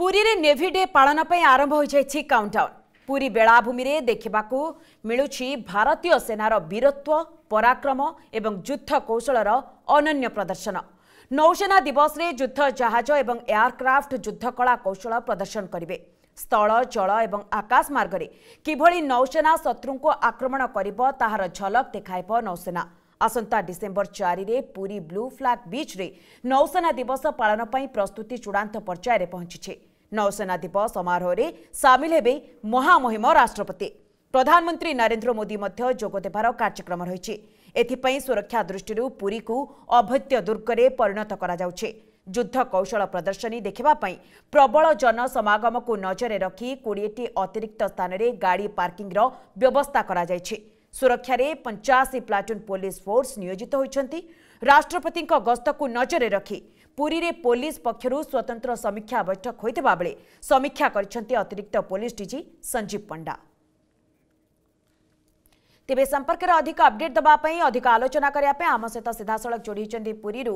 ପୁରୀରେ navy day ପାଳନ ପାଇଁ ଆରମ୍ଭ ହୋଇଯାଇଛି କାଉଣ୍ଟଡାଉନ୍ ପୁରୀ ବେଳାଭୂମିରେ ଦେଖିବାକୁ ମିଳୁଛି ଭାରତୀୟ ସେନାର ବୀରତ୍ୱ ପରାକ୍ରମ ଏବଂ ଯୁଦ୍ଧ କୌଶଳର ଅନନ୍ୟ ପ୍ରଦର୍ଶନ ନୌସେନା ଦିବସରେ ଯୁଦ୍ଧ ଜାହାଜ ଏବଂ ଏୟାରକ୍ରାଫ୍ଟ ଯୁଦ୍ଧ କଳା କୌଶଳ ପ୍ରଦର୍ଶନ କରିବେ ସ୍ଥଳ ଜଳ ଏବଂ ଆକାଶ ମାର୍ଗରେ କିଭଳି ନୌସେନା ଶତ୍ରୁଙ୍କୁ ଆକ୍ରମଣ କରିବ ତାହାର ଝଲକ ଦେଖାଇବ ନୌସେନା ଆସନ୍ତା ଡିସେମ୍ବର ଚାରିରେ ପୁରୀ ବ୍ଲୁ ଫ୍ଲାଗ୍ ବିଚ୍ରେ ନୌସେନା ଦିବସ ପାଳନ ପାଇଁ ପ୍ରସ୍ତୁତି ଚୂଡ଼ାନ୍ତ ପର୍ଯ୍ୟାୟରେ ପହଞ୍ଚିଛି ନୌସେନା ଦିବସ ସମାରୋହରେ ସାମିଲ ହେବେ ମହାମହିମ ରାଷ୍ଟ୍ରପତି ପ୍ରଧାନମନ୍ତ୍ରୀ ନରେନ୍ଦ୍ର ମୋଦି ମଧ୍ୟ ଯୋଗଦେବାର କାର୍ଯ୍ୟକ୍ରମ ରହିଛି ଏଥିପାଇଁ ସୁରକ୍ଷା ଦୃଷ୍ଟିରୁ ପୁରୀକୁ ଅଭତ୍ୟ ଦୁର୍ଗରେ ପରିଣତ କରାଯାଉଛି ଯୁଦ୍ଧ କୌଶଳ ପ୍ରଦର୍ଶନୀ ଦେଖିବା ପାଇଁ ପ୍ରବଳ ଜନସମାଗମକୁ ନଜରରେ ରଖି କୋଡ଼ିଏଟି ଅତିରିକ୍ତ ସ୍ଥାନରେ ଗାଡ଼ି ପାର୍କିଂର ବ୍ୟବସ୍ଥା କରାଯାଇଛି रे 85 प्लाटुन पोलिस फोर्स नियोजित गस्त गस्तको नजर रे पुलिस पक्ष स्वतंत्र समीक्षा बैठक हुने समीक्षा गरि अतिरिक्त पलिस डि सञ्जीव पंडा। तेज संपर्क में अधिक अपडेट दवापी अधिक आलोचना करने आम सहित सीधासल जोड़ पुरीर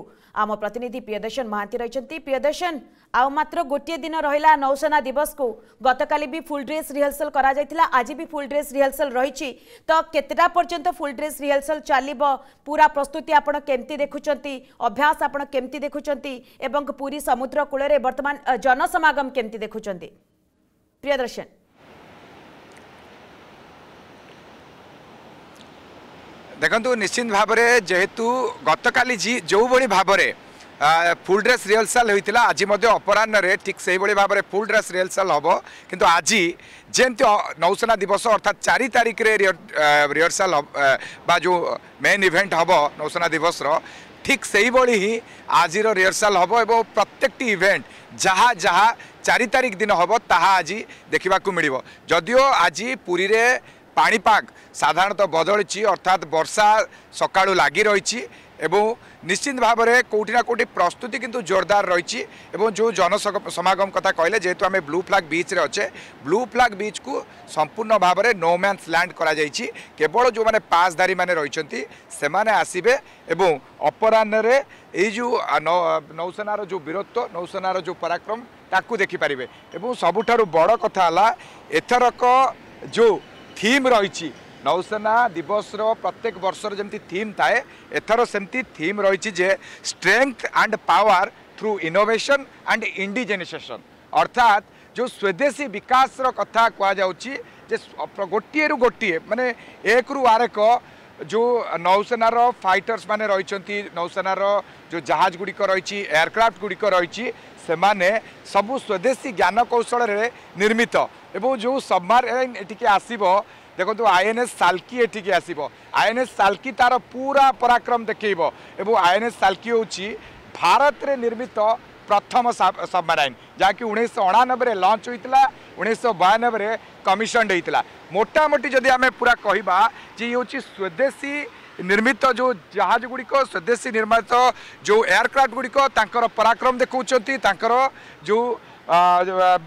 आम प्रतिनिधि प्रियदर्शन महां रही प्रियदर्शन आउ मात्र गोटे दिन रहा नौसेना दिवस को गत काली भी फुल ड्रेस रिहर्सल कर आज भी फुल ड्रेस रिहर्सल रही तो केतटा पर्यटन फुल ड्रेस रिहर्सल चलो पूरा प्रस्तुति आपड़ केमती देखुं अभ्यास आपड़ देखुं पूरी समुद्रकूल में बर्तमान जनसमगम के देखुं प्रियदर्शन ଦେଖନ୍ତୁ ନିଶ୍ଚିତ ଭାବରେ ଯେହେତୁ ଗତକାଲି ଯେଉଁଭଳି ଭାବରେ ফুল ড্রেস রিহর্সাল হয়েছিল আজ অপরাহ্নরে ঠিক সেইভাবে ভাবে ফুল ড্রেস রিহর্সাল হব কিন্তু আজি যেমতি নৌসেনা দিবস অর্থাৎ চারি তারিখে রিহর্সাল বা যে মেন ইভেন্ট হব নৌসেনা দিবসর ঠিক সেইভাবে হি আজির রিহর্সাল হব এবং প্রত্যেকটি ইভেন্ট যাহা যাহা চারি তারিখ দিন হব তাহা আজি দেখা মিলব যদিও আজি পুরীরে পাপাগ সাধারণত বদলছি অর্থাৎ বর্ষা সকাল লাগি রয়েছে এবং নিশ্চিত ভাবে কোটি না কোটি প্রস্তুতি কিন্তু জোরদার রয়েছে এবং যে জন সমাগম কথা কহলে যেহেতু আমি ব্লু ফ্লাগ বিচরে অছে ব্লু ফ্লাগ বিচ্কু সম্পূর্ণ ভাবে নো ম্যান্স ল্যান্ড করা যাই কেবল যে পাশধারী মানে রয়েছেন সেমানে আসবে এবং অপরাহ্নে এই যে নৌসেনার যে বীরত্ব নৌসেনার যে পরাক্রম তাকে দেখিপারে এবং সবুঠার বড় কথা হল এথরক যে থিম রয়েছে নৌসেনা দিবসর প্রত্যেক বর্ষর যেমনি থিম থাকে এথর সেমতি থিম রয়েছে যে strength and power through innovation and indigenisation অর্থাৎ যে স্বদেশী বিকাশর কথা কুযাচ্ছে যে গোটিয়ে রু গোটিয়ে মানে এক রু আরেক যে নৌসেনার ফাইটর্স মানে রয়েছেন নৌসেনার যে জাহাজ গুড়িক রয়েছে এয়ারক্রাফ্ট গুড়িক রয়েছে সেমানে সবু স্বদেশী জ্ঞান নির্মিত एवं जो सबमरीन एटिके आसब देखो तो आईएनएस एन एस साल्की एटिक आसब आईएनएस एन एस साल्की तार पूरा पराक्रम देखो आई एन एस साल्की हूँ भारत में निर्मित प्रथम सबमरीन जहाँकि उन्नीस अणानबे लंच होता उन्नीस सौ बयानबे कमिशन होता मोटामोटी जदि आम पूरा कह ये स्वदेशी निर्मित जो जहाज गुड़िक स्वदेशी निर्मित जो एयरक्राफ्ट गुड़िकर पराक्रम देखते जो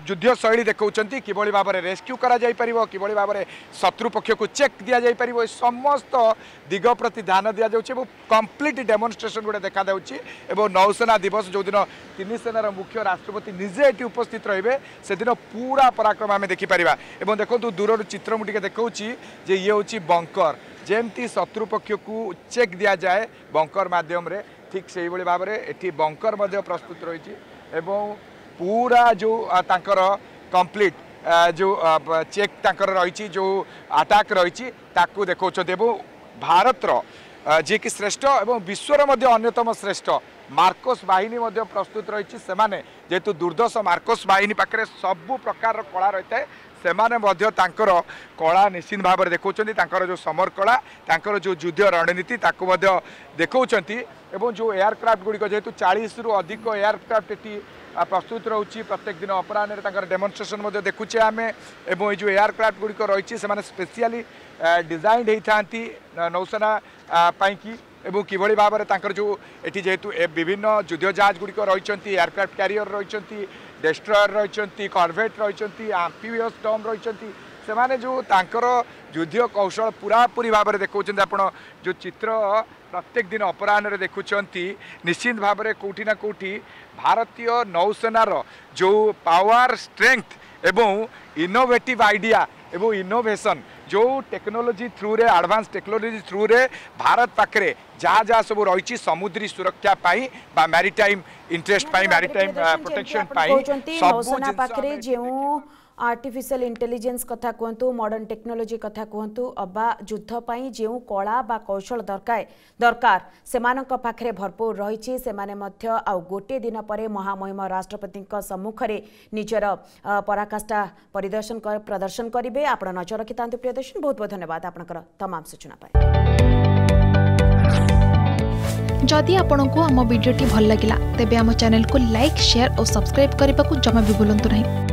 যুদ্ধ শৈলী দেখছেন কিভাবে ভাবে রেস্কু করা যাইপার কিভাবে ভাবে শত্রু চেক দিয়া যাইপার সমস্ত দিগ প্রতি ধ্যান দিয়া যাচ্ছে এবং কমপ্লিট ডেমনস্ট্রেসন গুড়ে দেখা যাচ্ছে এবং নৌসেনা দিবস যেদিন তিন সেনার মুখ্য রাষ্ট্রপতি নিজে এটি উপস্থিত রহবে সেদিন পুরা পরাক্রম আমি দেখিপার এবং দেখুন দূরর চিত্র মু টিকি দেখছি যে ইয়ে হচ্ছে বঙ্কর যেমতি শত্রুপক্ষকু চেক দিয়া যায় বঙ্কর মাধ্যমে ঠিক সেইভাবে ভাবে এটি বঙ্কর প্রস্তুত রয়েছে এবং ପୁରା ଯେଉଁ ତାଙ୍କର କମ୍ପ୍ଲିଟ୍ ଯେଉଁ ଚେକ୍ ତାଙ୍କର ରହିଛି ଯେଉଁ ଆଟାକ୍ ରହିଛି ତାକୁ ଦେଖାଉଛନ୍ତି ଏବଂ ଭାରତର ଯିଏକି ଶ୍ରେଷ୍ଠ ଏବଂ ବିଶ୍ୱର ମଧ୍ୟ ଅନ୍ୟତମ ଶ୍ରେଷ୍ଠ ମାର୍କୋସ୍ ବାହିନୀ ମଧ୍ୟ ପ୍ରସ୍ତୁତ ରହିଛି ସେମାନେ ଯେହେତୁ ଦୁର୍ଦ୍ଦଶ ମାର୍କୋସ୍ ବାହିନୀ ପାଖରେ ସବୁ ପ୍ରକାରର କଳା ରହିଥାଏ ସେମାନେ ମଧ୍ୟ ତାଙ୍କର କଳା ନିଶ୍ଚିନ୍ତ ଭାବରେ ଦେଖାଉଛନ୍ତି ତାଙ୍କର ଯେଉଁ ସମର କଳା ତାଙ୍କର ଯେଉଁ ଯୁଦ୍ଧ ରଣନୀତି ତାକୁ ମଧ୍ୟ ଦେଖାଉଛନ୍ତି ଏବଂ ଯେଉଁ ଏୟାରକ୍ରାଫ୍ଟ ଗୁଡ଼ିକ ଯେହେତୁ ଚାଳିଶରୁ ଅଧିକ ଏୟାରକ୍ରାଫ୍ଟ ଏଠି प्रस्तुत रहेछ प्रत्येक दिन अपराले तर डेमनस्ट्रेसन आमे एयारकफ्ट गुडिक रहिछ स्पेसिया डिजाइड हुँदै नौसेनाभरि भावर तर जो ए विभिन्न युद्ध जहाज गुडिक एयरक्राफ्ट क्यारियर रहेछ डेस्ट्रयर रहेट रहिपियस डम रहेछ तर যুদ্ধ কৌশল পুরাপুরি ভাবে দেখছেন আপনার যে চিত্র প্রত্যেক দিন অপরাহ্নে দেখুম নিশ্চিত ভাবে কোটি না কোটি ভারতীয় নৌসেনার যে পাওয়ার স্ট্রেংথ এবং ইনোভেটিভ আইডিয়া এবং ইনোভেসন যে টেকনোলোজি থ্রুরে আডভান্স টেকনোলোজি থ্রুরে ভারত পাখে যা যা সব রয়েছে সমুদ্রী সুরক্ষা পাই বা ম্যারিটাইম ইন্টারেস্ট পাই ম্যারিটাইম প্রোটেকশন পাই সব পাখে যে आर्टिफिशियल इंटेलिजेंस कथा कहतु मॉडर्न टेक्नोलोजी कथा कहतु अबा युद्ध जो कला बा कौशल दरकार दरकार से पाखे भरपूर रही गोटे दिन पर महामहिम राष्ट्रपति सम्मुखें निजर पराकाष्ठा परिदर्शन कर, प्रदर्शन करेंगे आप नजर रखि था प्रियदर्शन बहुत बहुत धन्यवाद आपंकर तमाम सूचना जदि आपण को आम भिडी भल लगा तेब चेल को लाइक सेयार और सब्सक्राइब करने को जमा भी बुलां नहीं